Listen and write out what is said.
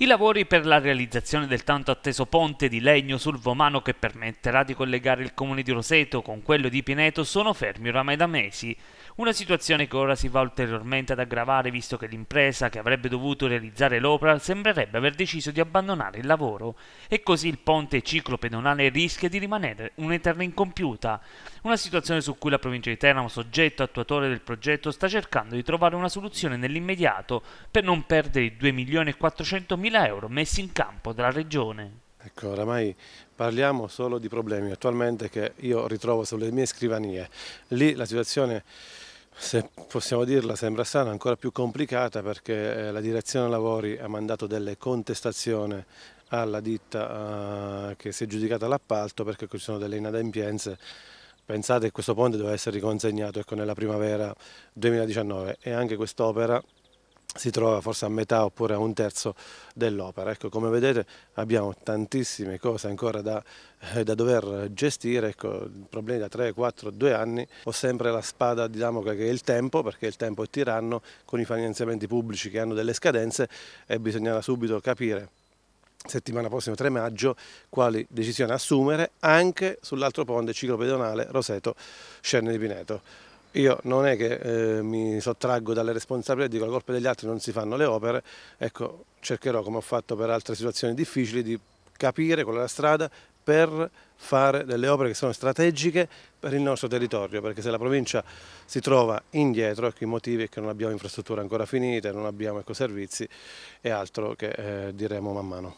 I lavori per la realizzazione del tanto atteso ponte di legno sul Vomano che permetterà di collegare il comune di Roseto con quello di Pineto sono fermi oramai da mesi, una situazione che ora si va ulteriormente ad aggravare visto che l'impresa che avrebbe dovuto realizzare l'opera sembrerebbe aver deciso di abbandonare il lavoro e così il ponte ciclopedonale rischia di rimanere un'eterna incompiuta, una situazione su cui la provincia di Teramo, soggetto attuatore del progetto, sta cercando di trovare una soluzione nell'immediato per non perdere i 2.400.000 100.000 euro messi in campo dalla Regione. Ecco, oramai parliamo solo di problemi attualmente che io ritrovo sulle mie scrivanie. Lì la situazione se possiamo dirla, sembra strana, ancora più complicata perché eh, la direzione lavori ha mandato delle contestazioni alla ditta eh, che si è giudicata l'appalto perché ci sono delle inadempienze. Pensate che questo ponte doveva essere riconsegnato ecco, nella primavera 2019 e anche quest'opera si trova forse a metà oppure a un terzo dell'opera. Ecco, come vedete abbiamo tantissime cose ancora da, eh, da dover gestire, ecco, problemi da 3, 4, 2 anni. Ho sempre la spada di Damocle che è il tempo, perché il tempo è tiranno con i finanziamenti pubblici che hanno delle scadenze e bisognerà subito capire settimana prossima 3 maggio quali decisioni assumere anche sull'altro ponte ciclo pedonale Roseto Scenne di Pineto. Io non è che eh, mi sottraggo dalle responsabilità, dico la colpa degli altri non si fanno le opere, ecco cercherò come ho fatto per altre situazioni difficili di capire qual è la strada per fare delle opere che sono strategiche per il nostro territorio, perché se la provincia si trova indietro, ecco i motivi è che non abbiamo infrastrutture ancora finite, non abbiamo ecoservizi e altro che eh, diremo man mano.